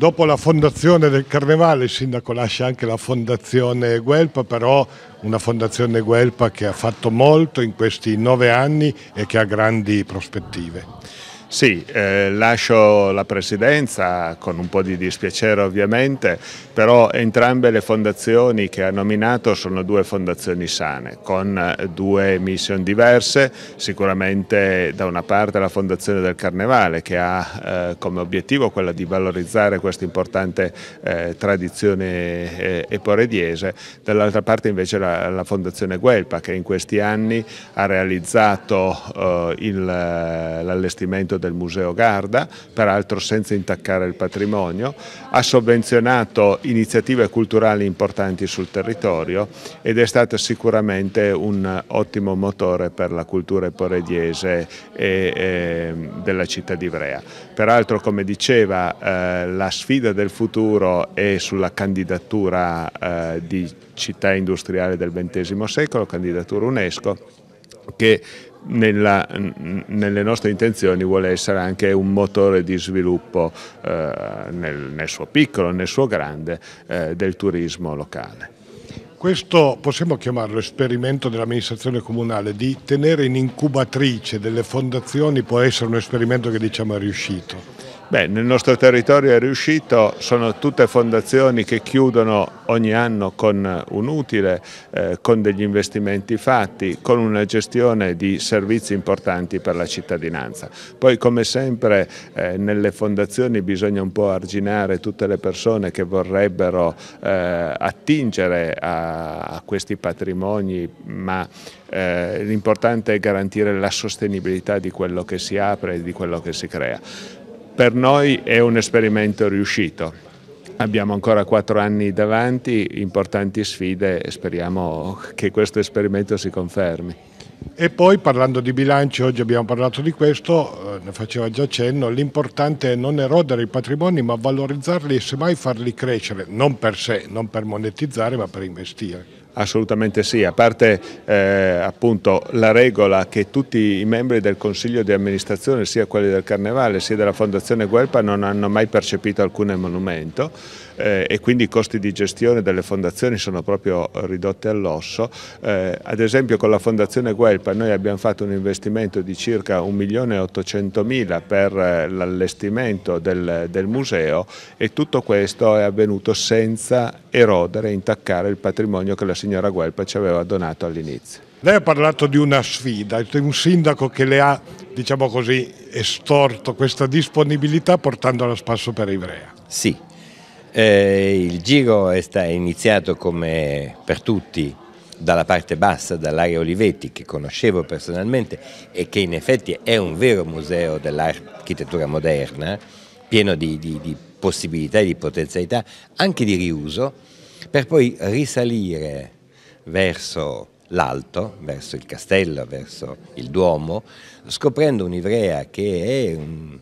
Dopo la fondazione del Carnevale il sindaco lascia anche la fondazione Guelpa, però una fondazione Guelpa che ha fatto molto in questi nove anni e che ha grandi prospettive. Sì, eh, lascio la presidenza con un po' di dispiacere ovviamente, però entrambe le fondazioni che ha nominato sono due fondazioni sane, con eh, due mission diverse, sicuramente da una parte la Fondazione del Carnevale che ha eh, come obiettivo quella di valorizzare questa importante eh, tradizione eh, eporediese, dall'altra parte invece la, la, Fondazione Guelpa che in questi anni ha realizzato eh, l'allestimento del Museo Garda, peraltro senza intaccare il patrimonio, ha sovvenzionato iniziative culturali importanti sul territorio ed è stato sicuramente un ottimo motore per la cultura eporediese e, e, della città di Ivrea. Peraltro, come diceva, eh, la sfida del futuro è sulla candidatura eh, di città industriale del XX secolo, candidatura UNESCO, che nella, nelle nostre intenzioni vuole essere anche un motore di sviluppo eh, nel, nel, suo piccolo, nel suo grande, eh, del turismo locale. Questo possiamo chiamarlo esperimento dell'amministrazione comunale di tenere in incubatrice delle fondazioni può essere un esperimento che diciamo è riuscito. Beh, nel nostro territorio è riuscito, sono tutte fondazioni che chiudono ogni anno con un utile, eh, con degli investimenti fatti, con una gestione di servizi importanti per la cittadinanza. Poi come sempre eh, nelle fondazioni bisogna un po' arginare tutte le persone che vorrebbero eh, attingere a, a, questi patrimoni, ma eh, l'importante è garantire la sostenibilità di quello che si apre e di quello che si crea per noi è un esperimento riuscito. Abbiamo ancora quattro anni davanti, importanti sfide e speriamo che questo esperimento si confermi. E poi parlando di bilanci, oggi abbiamo parlato di questo, eh, ne faceva già cenno, l'importante è non erodere i patrimoni ma valorizzarli e semmai farli crescere, non per sé, non per monetizzare ma per investire. Assolutamente sì, a parte eh, appunto la regola che tutti i membri del Consiglio di amministrazione, sia quelli del Carnevale sia della Fondazione Guelpa, non hanno mai percepito alcun monumento eh, e quindi i costi di gestione delle fondazioni sono proprio ridotti all'osso. Eh, ad esempio con la Fondazione Guelpa noi abbiamo fatto un investimento di circa 1.800.000 per eh, l'allestimento del, del museo e tutto questo è avvenuto senza erodere, intaccare il patrimonio che la signora Guelpa ci aveva donato all'inizio. Lei ha parlato di una sfida, di un sindaco che le ha, diciamo così, estorto questa disponibilità portandola a spasso per Ivrea. Sì, eh, il giro è iniziato come per tutti dalla parte bassa, dall'area Olivetti, che conoscevo personalmente e che in effetti è un vero museo dell'architettura moderna, pieno di, di, di possibilità e di potenzialità anche di riuso per poi risalire verso l'alto, verso il castello, verso il Duomo, scoprendo un'ivrea che un,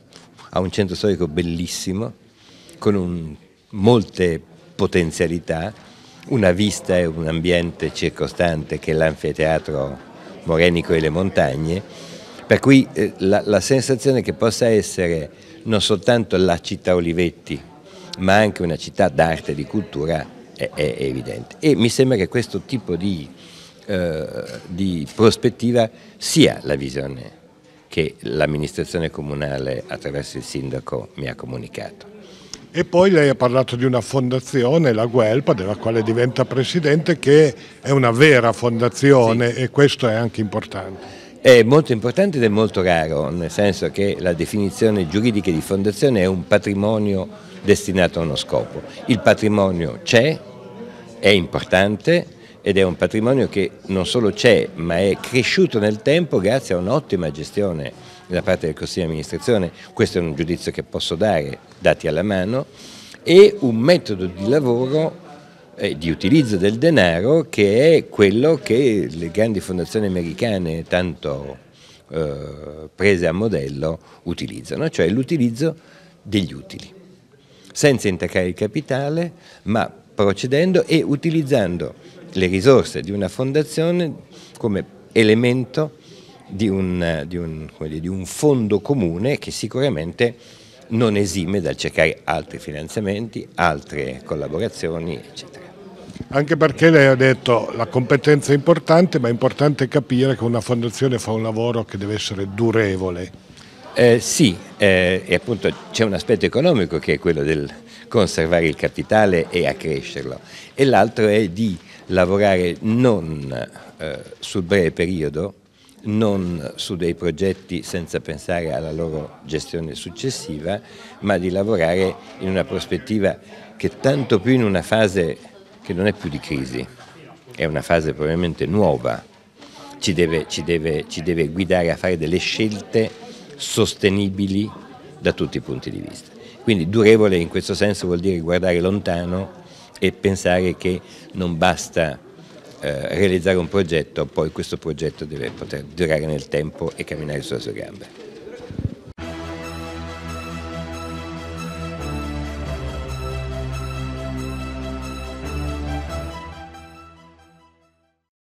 ha un centro storico bellissimo, con un, molte potenzialità, una vista e un ambiente circostante che è l'anfiteatro morenico e le montagne, per cui eh, la, la sensazione che possa essere non soltanto la città Olivetti, ma anche una città d'arte e di cultura è, è, evidente. E mi sembra che questo tipo di, eh, di prospettiva sia la visione che l'amministrazione comunale attraverso il sindaco mi ha comunicato. E poi lei ha parlato di una fondazione, la Guelpa, della quale diventa presidente, che è una vera fondazione sì. e questo è anche importante. È molto importante ed è molto raro, nel senso che la definizione giuridica di fondazione è un patrimonio destinato a uno scopo. Il patrimonio c'è, è importante ed è un patrimonio che non solo c'è, ma è cresciuto nel tempo grazie a un'ottima gestione da parte del Consiglio di amministrazione. Questo è un giudizio che posso dare, dati alla mano, e un metodo di lavoro eh, di utilizzo del denaro che è quello che le grandi fondazioni americane tanto eh, prese a modello utilizzano, cioè l'utilizzo degli utili, senza intaccare il capitale ma procedendo e utilizzando le risorse di una fondazione come elemento di un, di un, dire, di un fondo comune che sicuramente non esime dal cercare altri finanziamenti, altre collaborazioni, eccetera. Anche perché lei ha detto la competenza è importante, ma è importante capire che una fondazione fa un lavoro che deve essere durevole. Eh, sì, eh, e appunto c'è un aspetto economico che è quello del conservare il capitale e accrescerlo e l'altro è di lavorare non eh, sul breve periodo, non su dei progetti senza pensare alla loro gestione successiva, ma di lavorare in una prospettiva che tanto più in una fase che non è più di crisi, è una fase probabilmente nuova, ci deve, ci deve, ci deve guidare a fare delle scelte sostenibili da tutti i punti di vista. Quindi durevole in questo senso vuol dire guardare lontano e pensare che non basta eh, realizzare un progetto, poi questo progetto deve poter durare nel tempo e camminare sulle sue gambe.